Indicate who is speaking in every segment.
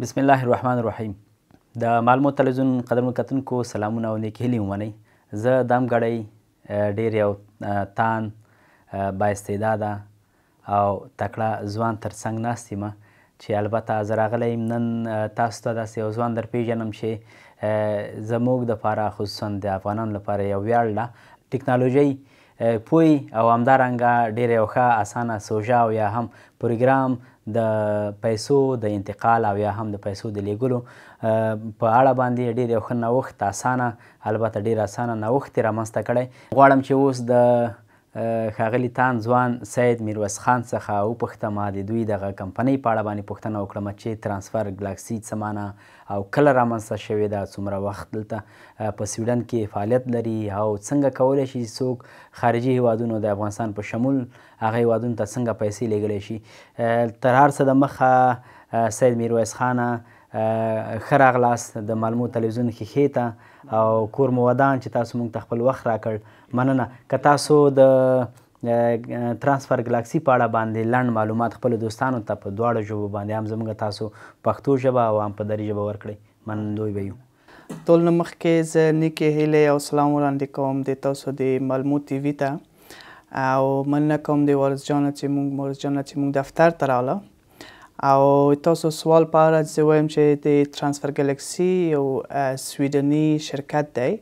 Speaker 1: بسم الله الرحمن الرحیم د معلومات تلویزیون قدر کتونکو سلامونه او نیک هیلې ومنئ زه دام ګړی ډیر یو تان با استعداده او تکړه ځوان تر څنګ ناست یم چې البته زه راغلی یم نن تاسو ته داسې یو ځوان در پیژنم چې زموږ دپاره خصوصا د افغانانو لپاره یو ویاړ ده ټکنالوژۍ پوی او همدارنګه ډیره یو ښه اسانه سوژه او یا هم پروګرام د پیسو د انتقال او یا هم د پیسو د لیږلو په اړه باندې ډیر یو ښه نوښت اسانه البته ډیر اسانه نوښت یې رامنځته کړی غواړم چې اوس د ښاغلي تان ځوان سید میرویس خان څخه وپوښته ما د دوی دغه کمپنۍ په اړه باندې پوښتنه وکړم چې ترانسفر ګلاکسي څه معنا او کله رامنځته شوې ده څومره وخت دلته په سویډن کې فعالیت لري او څنګه کولی شي څوک خارجي هیوادونو د افغانستان په شمول هغه هیوادونو ته څنګه پیسې لیږلی شي تر هر څه د مخه سید میرویس خانه ښه راغلاست د مالمو تلویزیون ښیښې ته او کور مو ودان چې تاسو موږ ته خپل وخت راکړ مننه که تاسو د ترانسفر ګلاکسي په اړه باندې لنډ معلومات خپل دوستانو ته په دواړو ژبو باندې هم زموږ تاسو پښتو ژبه او هم په دري ژبه ورکړئ منندوی به یو
Speaker 2: ټول نه مخکې زه نیکې هیلې او سلام وړاندې کوم د تاسو د ملمو ټي وي ته او مننه کوم د وارث جان چې موږ وارث جان چې موږ دفتر ته راغله او تاسو سوال په اړه زه وایم چې د ترانسفر ګلکسي یو سویډنی شرکت دی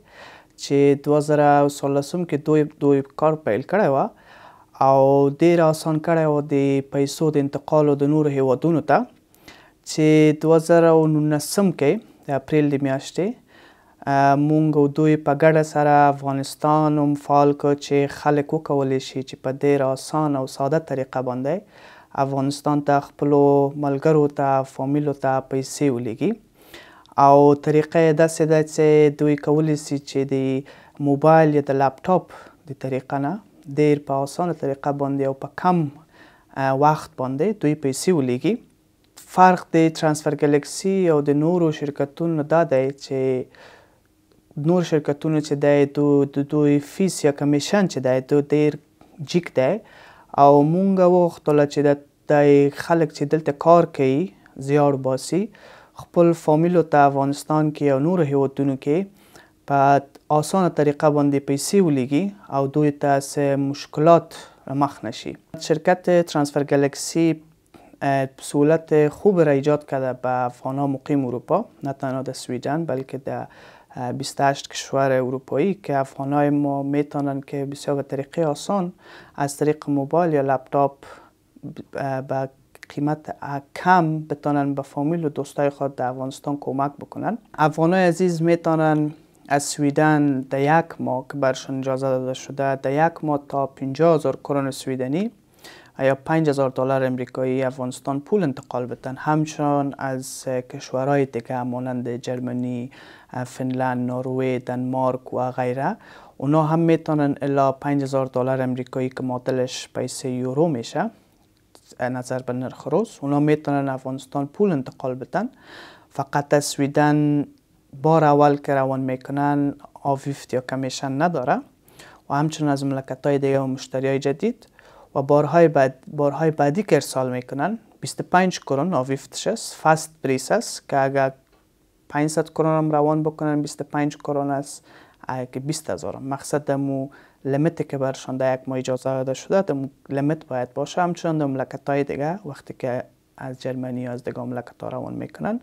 Speaker 2: چې 2014 کې دوی دوی کار پیل کړی و او ډیر آسان کړی و د پیسو د انتقال د نور هیوادونو ته چې 2019 کې د اپریل د میاشتې مونږ او دوی په ګډه سره افغانستان هم فعال کړ چې خلک وکولی شي چې په ډیر آسان او ساده طریقه باندې افغانستان ته خپلو ملګرو ته فامیلو ته پیسې ولیږي او طریقه یې داسې ده چې دوی کولی سي چې د موبایل یا د لپټاپ د طریقه نه ډېر په اسانه طریقه باندې او په کم وخت باندې دوی پیسې ولیږي فرق د ترانسفر ګلکسي او د نورو شرکتونو دا دی چې نور شرکتونو چې دی دو د دوی فیس یا کمیشن چې دی دو ډېر جیک دی او مونږ وغوښتله چې د خلک چې دلته کار کوي زیار باسي خپل فامیل ته افغانستان کې او نور هیوادونو کې په اسانه طریقه باندې پیسې ولیږي او دوی ته مشکلات مخ شرکت ترانسفر گالاکسی سهولت خوب را ایجاد کرده به افغانها مقیم اروپا نه تنها در سویدن بلکه در 28 کشور اروپایی که افغانهای ما میتونن که بسیار به طریقه آسان از طریق موبایل یا لپتاپ به قیمت کم بتانن به فامیل و دوستای خود در افغانستان کمک بکنن افغانای عزیز میتونن از سویدن در یک ماه که برشان اجازه داده شده در یک ماه تا 50000 کرون سویدنی یا 5000 دلار امریکایی افغانستان پول انتقال بدن همچنان از کشورهای دیگه مانند جرمنی، فنلند، نروژ، دنمارک و غیره اونا هم میتونن الا 5000 دلار امریکایی که معادلش پیسه یورو میشه نظر به نرخ روز، اونا میتونن افغانستان پول انتقال بدن فقط از سویدن بار اول که روان میکنن آویفت یا کمیشن نداره و همچنین از ملکت های دیگه و مشتری های جدید و بارهای, بعد، بارهای بعدی که ارسال میکنن 25 کرون آویفتش است فست پریس است که اگر 500 کرون هم روان بکنن 25 کرون است که 20 هزار مقصد لمیتی که برشان در یک ماه اجازه داده شده در لیمیت باید باشه همچنان در ملکت های دیگه وقتی که از جرمنی از دیگه ملکت ها روان میکنن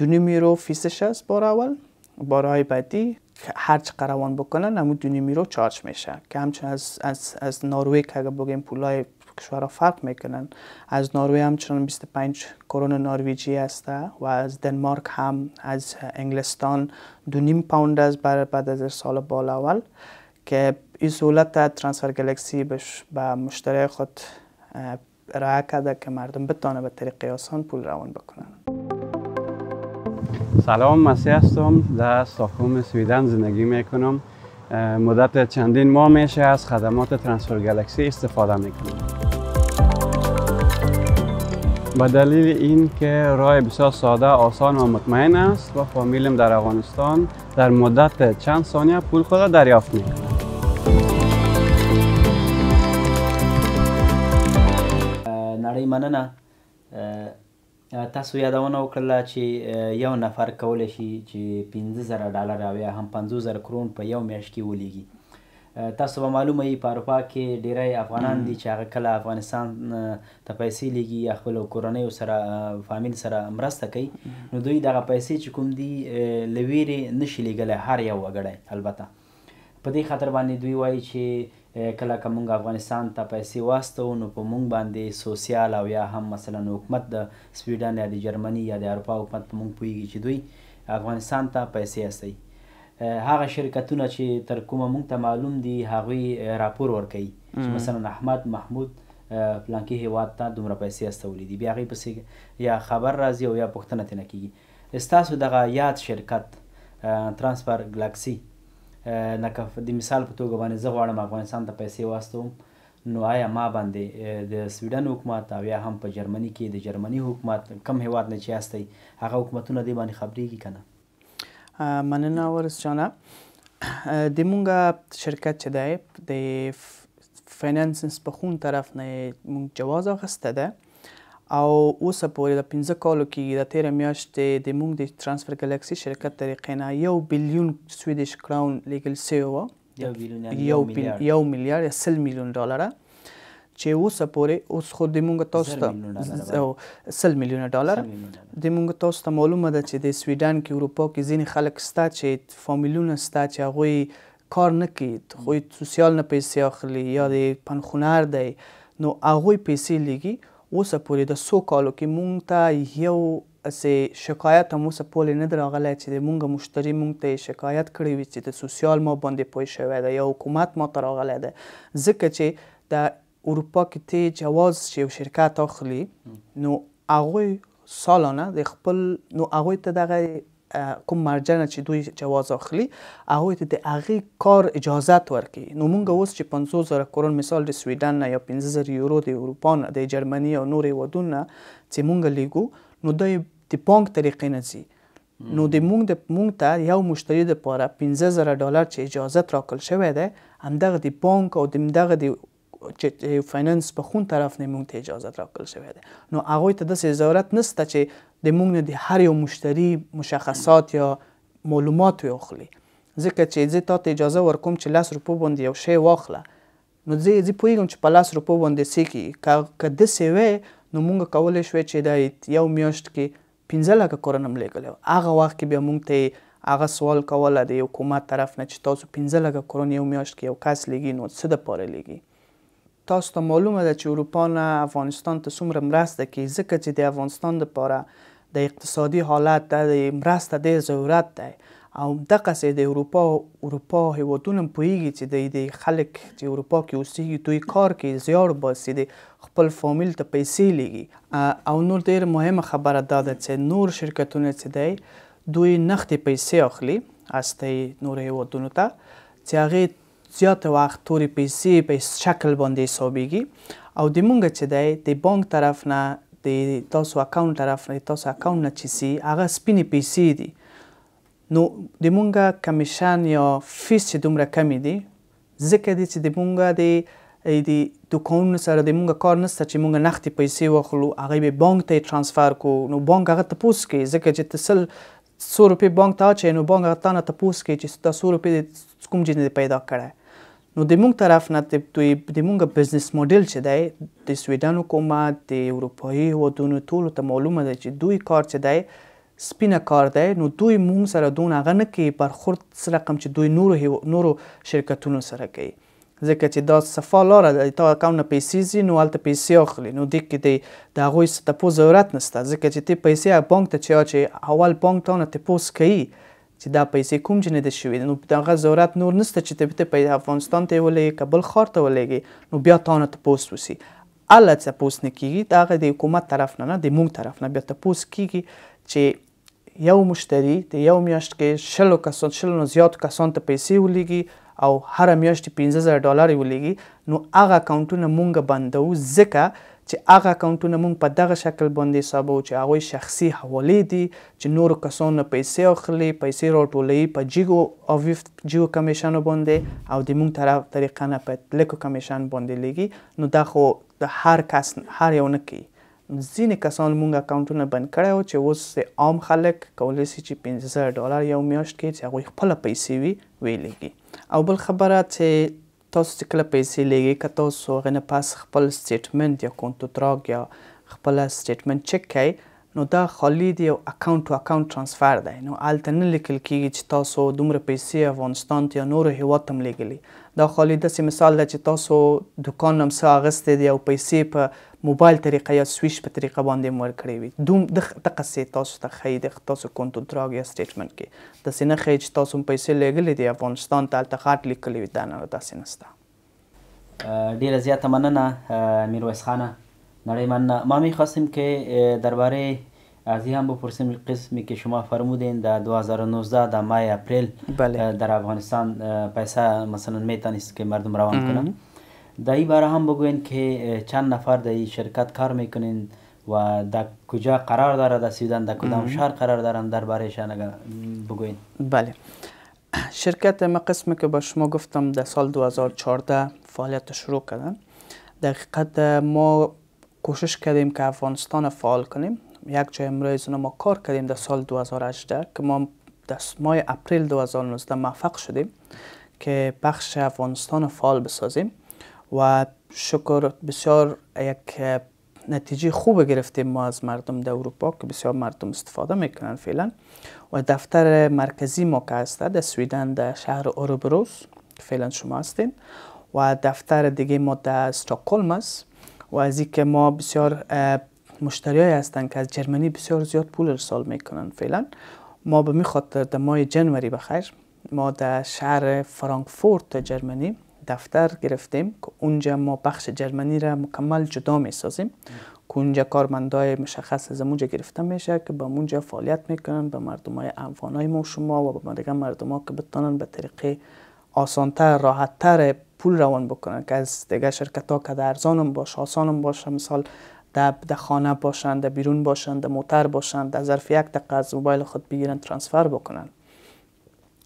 Speaker 2: نیمی رو فیسش است بار اول بارهای بعدی هر چه روان بکنن دو نیمی رو چارج میشه که همچنان از, از, از ناروی که اگر بگیم پولای کشورها فرق میکنن از ناروی همچنان 25 کرون نارویجی است و از دنمارک هم از انگلستان دو نیم است بعد از سال بال اول که این سهولت ترانسفر گلکسی بش به مشتری خود ارائه کرده که مردم بتانه به طریق آسان پول روان بکنن
Speaker 1: سلام مسیح هستم در استاکهلم سویدن زندگی میکنم مدت چندین ماه میشه از خدمات ترانسفر گلکسی استفاده میکنم به دلیل این که راه بسیار ساده آسان و مطمئن است با فامیلم در افغانستان در مدت چند ثانیه پول خود دریافت میکنه ډاډۍ مننه تاسو یادونه وکړله چې یو نفر کولی شي چې پنځه زره ډالر او یا هم پنځوس زره کرون په یو میاشت کې ولیږي تاسو به معلومه یي په اروپا کې ډیری افغانان دي چې هغه کله افغانستان ته پیسې لیږي یا خپلو کورنیو سره فامیل سره مرسته کوي نو دوی دغه پیسې چې کوم دي له ویرې نشي لیږلی هر یو وګړی البته په دې خاطر باندې دوی وایي چې کله که موږ افغانستان ته پیسې واستو نو په موږ باندې سوسیال او یا هم مثلا حکومت د سویډن یا د جرمني یا د اروپا حکومت په موږ پوهیږي چې دوی افغانستان ته پیسې استي هغه شرکتونه چې تر کومه موږ ته معلوم دي هغوی راپور ورکوي چې مثلا احمد محمود پلانکی هیواد ته دومره پیسې استولې دي بیا هغې پسې یا خبر راځي او یا پوښتنه ترنه کیږي ستاسو دغه یاد شرکت ترانسفر ګلکسي لکه د مثال په توګه باندې زه غواړم افغانستان ته پیسې واستوم نو آیا ما باندې د سویډن حکومت او یا هم په جرمني کې د جرمني حکومت کم هیواد نه چې استي هغه حکومتونه دی باندې خبرېږي
Speaker 2: کنه مننه ورس جانه د مونږه شرکت چې دی د فینانسنس په خون طرف نه مونږ جواز اخسته ده او اوسه پورې د 15 کالو کې د 13 میاشتې د موږ د ترانسفر ګلکسي شرکت طریقې نه یو بلیون سویډیش کراون لیګل سیو یو بلیون یو میلیارډ یا سل میلیون ډالر چې اوسه پورې اوس خو د موږ تاسو ته سل میلیون ډالر د موږ تاسو ته معلومه ده چې د سویډن کې اروپا کې ځینې خلک ستا چې فامیلونه ستا چې هغه کار نه کوي خو سوسیال نه پیسې اخلي یا د پنخونر دی نو هغه پیسې لګي اوسه پورې د سو کالو کې مونږ ته یو اسې شکایت هم اوسه پورې نه دراغلی چې د مونږ مشتری مونږ ته شکایت کړی وي چې د سوسیال ما باندې پوه شوی دی یا حکومت ما ته راغلی دی ځکه چې د اروپا کې ته جواز چې یو شرکت اخلي نو هغوی سالانه د خپل نو هغوی ته دغه کوم مرجن چې دوی جواز اخلي هغه ته د هغه کار اجازت ورکړي نو مونږ اوس چې 50000 کرون مثال د سویډن نه یا 15000 یورو د اروپا نه د جرمني او نور ودونه چې مونږ لیګو نو دوی د بانک طریقې نه ځي نو د مونږ د مونږ ته یو مشتری د پاره 15000 ډالر چې اجازه راکړل شوی دی همدغه د بانک او دمدغه د چې فایننس په خون طرف نه مونږ ته اجازه راکړل شوی دی نو هغه ته د ضرورت نشته چې د موږ نه د هر یو مشتری مشخصات یا معلومات واخلي ځکه چې زه تا ته اجازه ورکوم چې لاس روپو باندې یو شی واخله نو زه زه پوهیږم چې په لاس روپو باندې څه کیږي که داسې وی نو موږ کولی شوی چې دا یو میاشت کې پنځه لکه کورونه م لیږلی هغه وخت کې بیا موږ ته هغه سوال کوله د حکومت طرف نه چې تاسو 15 لګه کرون یو میاشت کې یو کس لګي نو څه د پاره لګي تاسو ته معلومه ده چې اروپا نه افغانستان ته څومره مرسته کوي ځکه چې د افغانستان لپاره د اقتصادي حالت د مرسته د ضرورت دی او دغه سي د اروپا اروپا هیوادونو پویږي چې د دې خلک چې اروپا کې اوسېږي دوی کار کې زیار باسي د خپل فامیل ته پیسې لګي او نور ډیر مهمه خبره دا ده چې نور شرکتونه چې دی دوی نختې پیسې اخلي استه نور هیوادونو ته چې هغه زیات وخت تورې پیسې په شکل باندې حسابيږي او د مونږ چې دی د بانک طرف نه د تاسو اکاونټ طرف نه تاسو اکاونټ نه چسی هغه سپینې پیسې دي نو د مونږه کمیشن یا فیس چې دومره کمی دي ځکه دي چې د مونږه د د دوکانونو سره د مونږه کار نسته چې مونږه نختې پیسې واخلو هغه به بانک ته ترانسفر کو نو بانک هغه تاسو کې ځکه چې تسل 100 روپۍ بانک ته اچي نو بانک هغه ته تاسو کې چې تاسو 100 روپۍ کوم جنې پیدا کړئ نو د موږ طرف نه د موږ بزنس ماډل چې دی د سویډن حکومت د اروپایي هیوادونو ټولو ته معلومه ده چې دوی کار چې دی سپینه کار دی نو دوی موږ سره دون هغه نه کوي برخورد سره کم چې دوی نورو نورو شرکتونو سره کوي ځکه چې دا صفا لاره ده تا اکاونټ نه پیسې ځي نو هلته پیسې اخلي نو دې کې دی د هغوی څه تپوس ضرورت نسته ځکه چې تی پیسې بانک ته چې اچوې اول بانک تا نه تپوس کوي چې دا پیسې کوم جنې د شوې نو دغه ضرورت نور نسته چې ته به په افغانستان ته ولې کابل ښار ته ولېږي نو بیا تانه ته پوس وسی الله څه پوس نه کیږي دا غ د حکومت طرف نه نه د مونږ طرف نه بیا ته پوس کیږي چې یو مشتری د یو میاشت کې شلو کسان شلو نه زیات کسان ته پیسې ولېږي او هر میاشت 15000 ډالر ولېږي نو هغه اکاونټونه مونږ بندو ځکه چې هغه اکاونټونه مونږ په دغه شکل باندې حسابو چې هغه شخصي حوالې دي چې نور کسانو پیسې اخلي پیسې راټولوي په جیګو او ویفت جیو کمیشن باندې او د مونږ طرف طریقه نه په لیکو کمیشن باندې لګي نو دا خو د هر کس هر یو نه کوي ځینې کسان مونږ اکاونټونه بند کړی و چې اوس عام خلک کولی شي چې 15 ډالر یو میاشت کې چې هغوی خپله پیسې وي ویلېږي او بل خبره چې تاسو چې کله پیسې لګي که تاسو غنه پاس خپل سټیټمنټ یا کونټراګ یا خپل سټیټمنټ چک کړئ نو دا خالی دی یو اکاونټ ټو اکاونټ ترانسفر دی نو الته نه لیکل کیږي چې تاسو دومره پیسې افغانستان ته یا نورو هیواد ته لګلی دا خالی داسې مثال دی چې تاسو دکان هم ساغستې دی او پیسې په موبایل طریقه یا سویش په طریقه باندې مور کړی وي دوم د تقصې تاسو ته خی د تاسو کنټراکټ یا سټیټمنټ کې د سینه خی چې تاسو پیسې لګلې دي افغانستان ته تلته خاط لیکلې وي دا نه تاسو نسته
Speaker 1: ډیره زیاته مننه میرویس خانه نړی مننه ما میخواستیم که درباره از هم بپرسیم قسمی که شما فرمودین در 2019 در مای اپریل بله. در افغانستان پیسه مثلا میتونست که مردم روان کنن در این هم بگوین که چند نفر در شرکت کار میکنین و در کجا قرار داره در سویدن در کدام شهر قرار دارن در برایشان اگر
Speaker 2: بگوین بله شرکت ما قسم که به شما گفتم در سال 2014 فعالیت شروع کردن در حقیقت ما کوشش کردیم که افغانستان فعال کنیم یک جای امروز ما کار کردیم در سال 2018 که ما در ماه اپریل 2019 موفق شدیم که بخش افغانستان فعال بسازیم و شکر بسیار یک نتیجه خوب گرفتیم ما از مردم در اروپا که بسیار مردم استفاده میکنن فعلا و دفتر مرکزی ما که هسته در سویدن در شهر اوروبروس که فعلا شما هستین و دفتر دیگه ما در ستاکولم است و از که ما بسیار مشتریای هستن که از جرمنی بسیار زیاد پول ارسال میکنن فعلا ما به میخاطر در ماه جنوری بخیر ما در شهر فرانکفورت جرمنی دفتر گرفتیم که اونجا ما بخش جرمنی را مکمل جدا می سازیم که اونجا کارمندای مشخص از اونجا گرفته میشه که با اونجا فعالیت میکنن به مردم های افغانای ما و شما و به دیگر مردم ها که بتونن به طریق آسانتر راحتتر پول روان بکنن که از دیگر شرکت ها که در ارزان باش، آسانم باشه مثال در خانه باشند در بیرون باشند در موتر باشند در ظرف یک دقیقه از موبایل خود بگیرن ترانسفر بکنن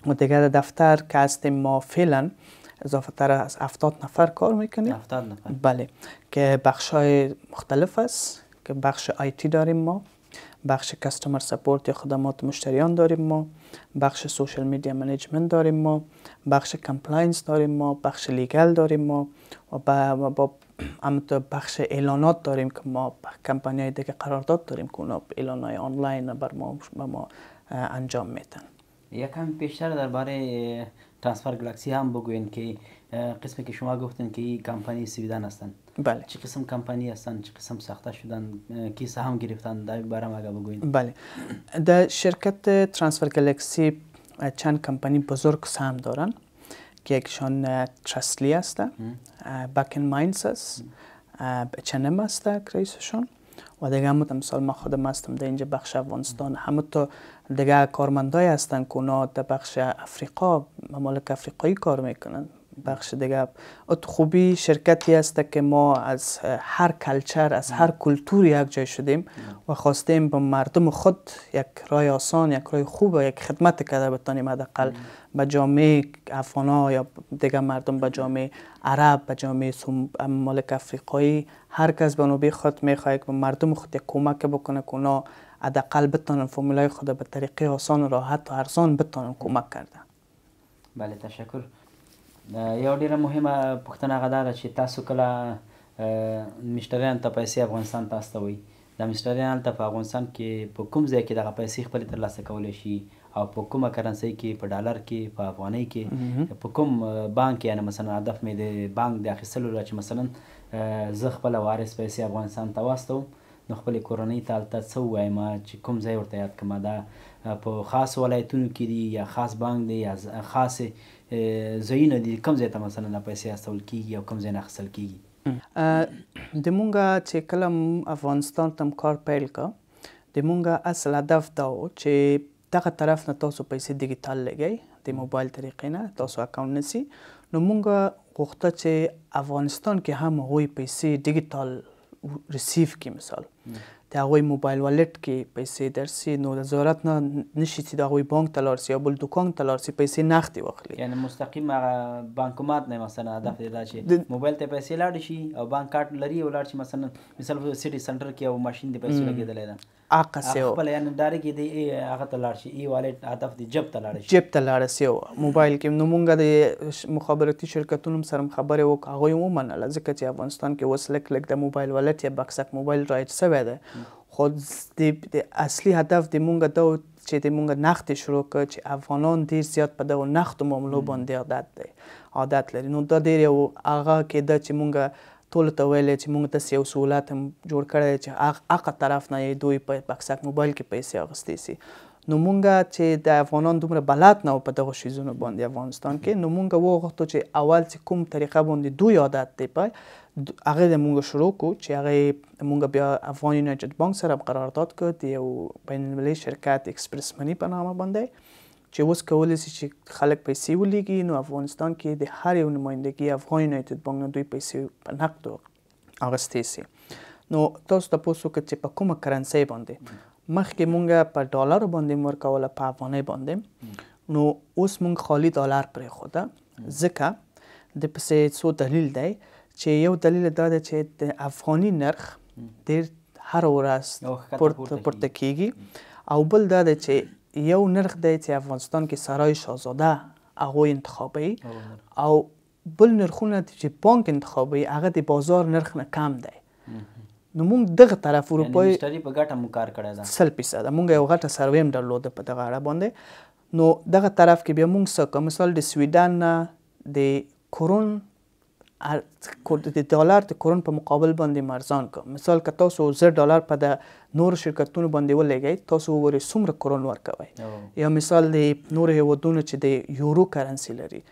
Speaker 2: و دفتر که هستیم ما فعلا اضافه تر از 70 نفر کار میکنیم 70 نفر بله که بخش های مختلف است که بخش تی داریم ما بخش کستمر سپورت یا خدمات مشتریان داریم ما بخش سوشل میدیا منیجمنت داریم ما بخش کمپلاینس داریم ما بخش لیگل داریم ما و با, با بخش اعلانات داریم که ما کمپانی های دیگه قرارداد داریم که اونا اعلان های آنلاین بر ما, ما انجام میدن یکم بیشتر درباره ترانسفر گلکسی هم بگوین که
Speaker 1: قسمی که شما گفتن که کمپانی سویدن هستند، بله چه قسم کمپانی هستن چه قسم ساخته شدن
Speaker 2: کی سهم گرفتن در برام اگه بگوین بله در شرکت ترانسفر گلکسی چند کمپانی بزرگ سهم دارن که یکشان ترسلی هسته بکن ماینز هست چنم هسته رئیسشون و دیگه هم مثال ما خودم هستم در اینجا بخش افغانستان هم تو دیگه کارمندای هستن که اونا در بخش افریقا ممالک افریقایی کار میکنن بخش دیگه خوبی شرکتی است که ما از هر کلچر از هر کلتور یک جای شدیم و خواستیم به مردم خود یک رای آسان یک رای خوب و یک خدمت کرده بتانیم حداقل به جامعه افغان یا دیگه مردم به جامعه عرب به جامعه مالک افریقایی هر کس به نوبه خود میخواهد به مردم خود یک کمک بکنه که اونا حداقل بتانن فرمولای خود به طریق آسان و راحت و ارزان بتانن کمک کرده
Speaker 1: بله تشکر یو ډیره مهمه پوښتنه غدا ده چې تاسو کله مشتریان ته پیسې افغانستان تاسو ته وي د مشتریان ته په افغانستان کې په کوم ځای کې دغه پیسې خپل ترلاسه کولی شي او په کومه کرنسۍ کې په ډالر کې په افغانۍ کې په کوم بانک یعنی مثلا هدف مې د بانک د اخیستلو چې مثلا زه خپل وارث پیسې افغانستان ته واستوم نو خپل کورنۍ ته هلته څه ووایم چې کوم ځای ورته یاد کړم دا په خاص ولایتونو کې دي یا خاص بانک دی یا خاصې ځایونه دي کم ځای ته مثلا
Speaker 2: پیسې استول کیږي او کم ځای نه اخیستل کیږي د مونږه چې کله افغانستان تم کار پیل کړ د مونږه اصل هدف دا و چې دغه طرف نه تاسو پیسې ډیجیټال لګئ د موبایل طریقې نه تاسو اکاونټ نسی نو مونږه غوښته چې افغانستان کې هم هغوی پیسې ډیجیټال ریسیو کې مثال د هغوی موبایل والټ کې پیسې درسي نو د ضرورت نه نشي چې د هغوی بانک ته لاړ شي یا بل دوکان ته لاړ شي پیسې نغدې واخلي یعنی مستقیم هغه بانکومات نه مثلا
Speaker 1: هدف دی دا چې موبایل ته پیسې لاړې شي او بانک کارت لري او لاړ شي مثلا مثال سټي سنټر کې یو ماشین د پیسو لګېدلی ده
Speaker 2: اقا سیو خپل
Speaker 1: یعنی ډایرکټ دی هغه ته لاړ شي ای والټ هدف دی جب ته لاړ
Speaker 2: شي جب ته لاړ شي موبایل کې نو مونږ د مخابراتي شرکتونو سره خبرې وکړو هغه ومنله ځکه چې افغانستان کې وسلک لک د موبایل والټ یا بکسک موبایل رایټ سوی دی خو د اصلي هدف د مونږ دا چې د مونږ نخت شروع کړ چې افغانان ډیر زیات په دغه نخت معاملو باندې عادت دی عادت لري نو دا ډیر یو هغه کې دا چې مونږ ټول ته ویل چې مونږ تاسو یو سہولت هم جوړ کړی چې هغه طرف نه دوی په پاکستان موبایل کې پیسې اغوستي سي نو مونږه چې د افغانان دومره بلد نه په دغه شیزونو باندې افغانستان کې نو مونږه وغوښتو چې اول چې کوم طریقه باندې دوی عادت دی پای هغه د مونږ شروع کو چې هغه مونږ بیا افغان یونایټډ بانک سره قرارداد کړ د یو بین المللي شرکت ایکسپریس منی په نامه باندې چې اوس کولی شي چې خلک پیسې ولېږي نو افغانستان کې د هر یو نمائندګي افغان یونایټډ بانک نه دوی پیسې په نقد اغستې سي نو تاسو ته پوسو کې چې په کومه کرنسي باندې مخکې مونږ په ډالر باندې ورکوله په افغانۍ باندې نو اوس مونږ خالي ډالر پرې خوده ځکه د پسې څو دلیل دی چې یو دلیل دا دی چې د افغاني نرخ ډیر هر ورځ پورته کیږي او بل دا دی چې یو نرخ دی چې افغانستان کې سرای شاهزاده هغه انتخابي او بل نرخونه چې بانک انتخابي هغه د بازار نرخ نه کم دی نو موږ دغه طرف اروپای
Speaker 1: مشتری په ګټه مو کار کړی دا سل
Speaker 2: پیسه موږ یو غټه سروې هم درلود په دغه اړه باندې نو دغه طرف کې بیا موږ څه مثال د سویډن نه د کورون د ډالر د کرون په مقابل باندې مرزان کوم مثال که تاسو 10 ډالر په د نور شرکتونو باندې ولګی تاسو ورې څومره کرون ورکوي یا مثال د نور هیوادونو چې د یورو کرنسی لري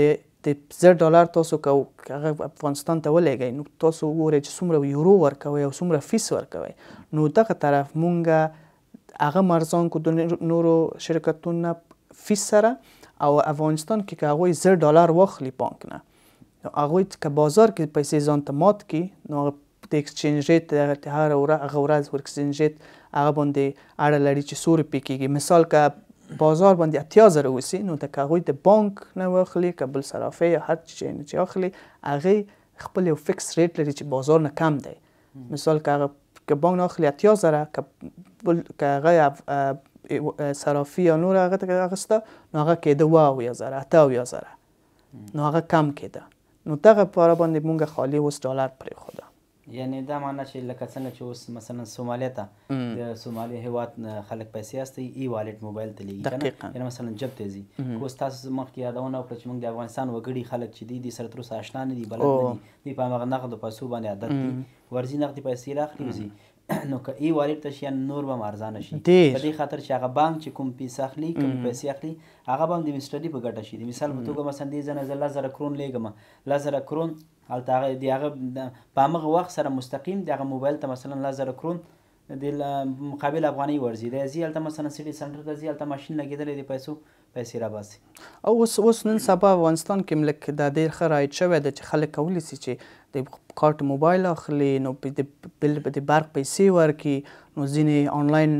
Speaker 2: د د 10 ډالر تاسو کو هغه افغانستان ته ولګی نو تاسو ورې چې څومره یورو ورکوي او څومره فیس ورکوي نو دغه طرف مونږه هغه مرزان کو د نورو شرکتونو فیس سره او افغانستان کې که هغوی 10 ډالر واخلي بانک نه نو هغه چې بازار کې پیسې ځان ته مات کی نو د ایکسچینج ریټ د هر اوره هغه ورځ ور ایکسچینج ریټ هغه باندې اړه لري چې سور پیکيږي مثال ک بازار باندې اتیا زره وسی نو د هغه د بانک نه واخلي کبل صرافه یا هر چی نه چې اخلي هغه خپل یو فکس ریټ لري چې بازار نه کم دی مثال ک هغه ک بانک نه اخلي اتیا زره کبل ک هغه صرافي یا نور هغه ته اغسته نو هغه کېده واو یا زره اتاو یا زره نو هغه کم کېده نو دغه پاره باندې مونږ خالي اوس ډالر پرې خوده
Speaker 1: یعنی دا معنا چې لکه څنګه چې اوس مثلا سومالیا ته د سومالیا هیواد خلک پیسې استي ای والټ موبایل ته لګي یعنی مثلا جب تیزی اوس تاسو مخکې یادونه وکړه چې موږ د افغانستان وګړي خلک چې دي سره تر اوسه آشنا نه دي بلد نه دي په هغه نقد پیسو باندې عادت دي ورزي نقد پیسې راخلي نو که ای وارد تشي نور به مرزا نشي په دې خاطر چې هغه بانک چې کوم پیسې اخلي کوم پیسې اخلي هغه به هم د مستډي په ګټه شي د مثال په توګه مثلا دې ځنه زه لس زره کرون لیږم لس زره کرون هلته هغه د هغه په همغه وخت سره مستقیم د هغه موبایل ته مثلا لس زره کرون د مقابل افغانۍ ورځي دی ځي هلته مثلا سټي سنټر ته ځي هلته ماشین لګېدلی د پیسو پیسې را باسي
Speaker 2: او اوس اوس نن سبا افغانستان کې ملک د ډیر ښه رایټ شوی دی چې خلک کولی سي چې د کارت موبایل اخلي نو د بل د برق پیسې ورکي نو ځینې آنلاین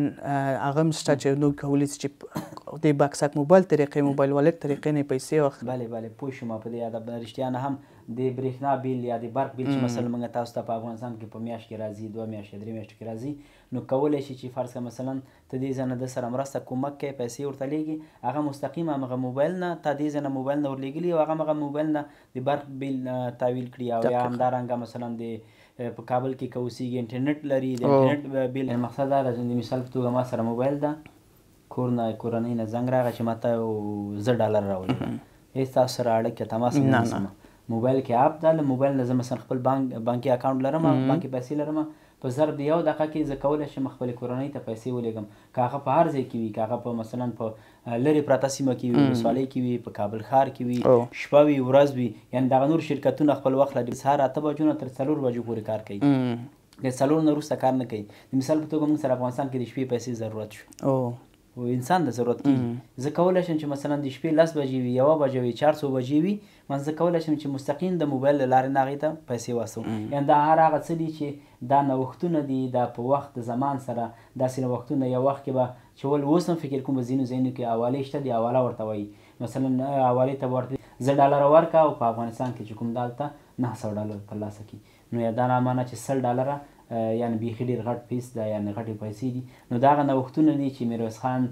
Speaker 2: هغه مشته چې نو کولی سي چې د بکسک موبایل طریقې موبایل والټ طریقې نه پیسې واخلي بله بله پوه شوم په دې ادب رښتیا نه هم
Speaker 1: د برېښنا بیل یا د برق بیل چې مثلا موږ تاسو ته په افغانستان کې په میاشت کې راځي دوه میاشتې درې میاشتې کې راځي نو کولی شي چې فرض کړه مثلا ته دې ځای نه د سره مرسته کومک کوي پیسې ورته لیږي هغه مستقیم همغه موبایل نه تا دې ځای نه موبایل نه ورلیږلي او هغه همغه موبایل نه د برق بیل تعویل کړي او یا همدارنګه مثلا د په کابل کې که اوسېږي انټرنیټ لري د انټرنیټ بیل مقصد دا ده د مثال په توګه ما سره موبایل ده کور نه کورنۍ نه زنګ راغی چې ما ته یو زه ډالر راولي هېڅ تاسو سره اړیکه تماس نه موبایل کې اپ ده له موبایل نه زه مثلا خپل بانک بانکي اکاونټ لرم بانکي پیسې لرم په ضرب د یو دقیقه کې زه کولی شم خپلې کورنۍ ته پیسې ولېږم که هغه په هر ځای کې وي که هغه په مثلا په لرې پرته سیمه کې وي ولسوالۍ کې وي په کابل ښار کې وي شپه وي ورځ وي یعنې دغه نور شرکتونه خپل وخت له سهار اته بجو نه تر څلور بجو پورې کار کوي د څلور نه وروسته کار نه کوي د مثال په توګه موږ سره افغانستان کې د شپې پیسې ضرورت شو انسان د ضرورت کیږي زه کولی شم چې مثلا د شپې لس بجې وي یوه بجې وي چار څو بجې وي من زه کولی شم چې مستقیم د موبایل له لارې نه هغې ته پیسې واستوم یعنې دا هر هغه څه دي چې دا نوښتونه دي دا په وخت د زمان سره داسې نوښتونه یو وخت کې به چې ول اوس هم فکر کوم په ځینو ځایونو کې حوالې شته دي حواله ورته وایي مثلا حوالې ته ورته زه ډالره ورکړه او په افغانستان کې چې کوم دالته نه سوه ډالر ترلاسه کړي نو یا دا نه معنی چې سل ډالره یعنی بیخي ډېر غټ پیس ده یعنی غټې پیسې دي نو دا هغه نوښتونه دي چې میرویس خان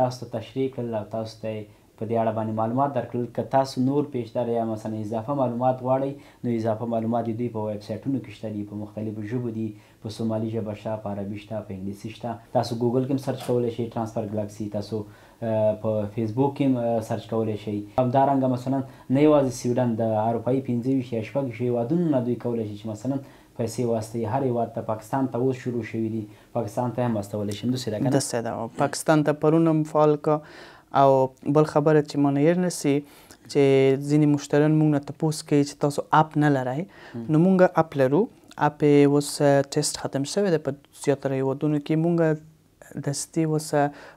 Speaker 1: تاسو ته تشریح کړل او تاسو ته په دې اړه باندې معلومات درکړل که تاسو نور پیشتر یا مثلا اضافه معلومات غواړئ نو اضافه معلومات دوی په ویب سایټونو کې شته دي په مختلفو ژبو دي په سومالي ژبه شته په عربي شته په انګلیسي شته تاسو ګوګل کې سرچ کولی شئ ترانسفر ګلاکسي تاسو په فیسبوک کې سرچ کولی شئ همدارنګه مثلا نه یوازې سویډن د اروپایي پنځه ویشت یا شپږ ویشت هېوادونو نه دوی کولی شي چې مثلا پیسې واستوي هر هېواد ته پاکستان ته اوس شروع شوي
Speaker 2: دي پاکستان ته هم واستولی شي همداسې ده که نه ده پاکستان ته پرون هم فعال که او بل خبره چې ما نه هېر نه چې ځینې مشتریان موږ نه تپوس کوي چې تاسو اپ نه لرئ نو موږ اپ لرو اپ اوس ټیسټ ختم شوی دی په زیاتره هیوادونو کې موږ دستي اوس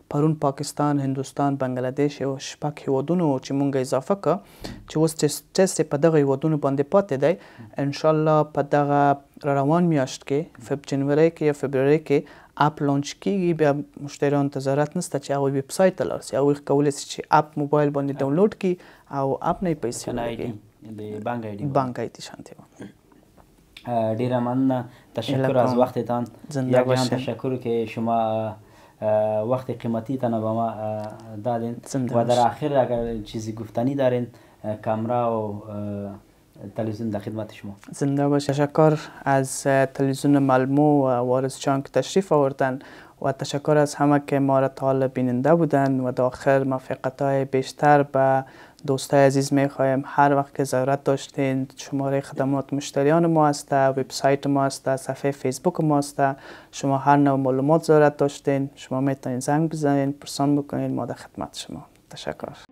Speaker 2: پرون پاکستان هندستان بنگلاديش او شپږ هیوادونو چې مونږ اضافه ک چې اوس ټیسټ په دغه هیوادونو باندې پاتې دی ان شاء الله په دغه روان میاشت کې فب جنوري کې یا فبرवरी کې اپ لانچ کیږي بیا مشتریان ته ضرورت نشته چې هغه ویب سټ ته لاړ شي او کولای شي چې اپ موبایل باندې ډاونلوډ کی او اپ نه پیسې لګي د بانک آی ډی بانک آی ډی
Speaker 1: شانته
Speaker 2: ډیره مننه تشکر از وقتتان یک تشکر
Speaker 1: که شما وقت قیمتی تنه به ما دادین و در آخر اگر چیزی گفتنی دارین کامرا و تلویزیون در خدمت شما
Speaker 2: زنده باش تشکر از تلویزیون ملمو و وارث که تشریف آوردن و تشکر از همه که ما را تا بیننده بودن و داخل ما های بیشتر به دوستای عزیز می خواهیم هر وقت که ضرورت داشتین شماره خدمات مشتریان ما ویب وبسایت ما است صفحه فیسبوک ما است شما هر نوع معلومات ضرورت داشتین شما میتونین زنگ بزنین پرسان بکنین ما در خدمت شما تشکر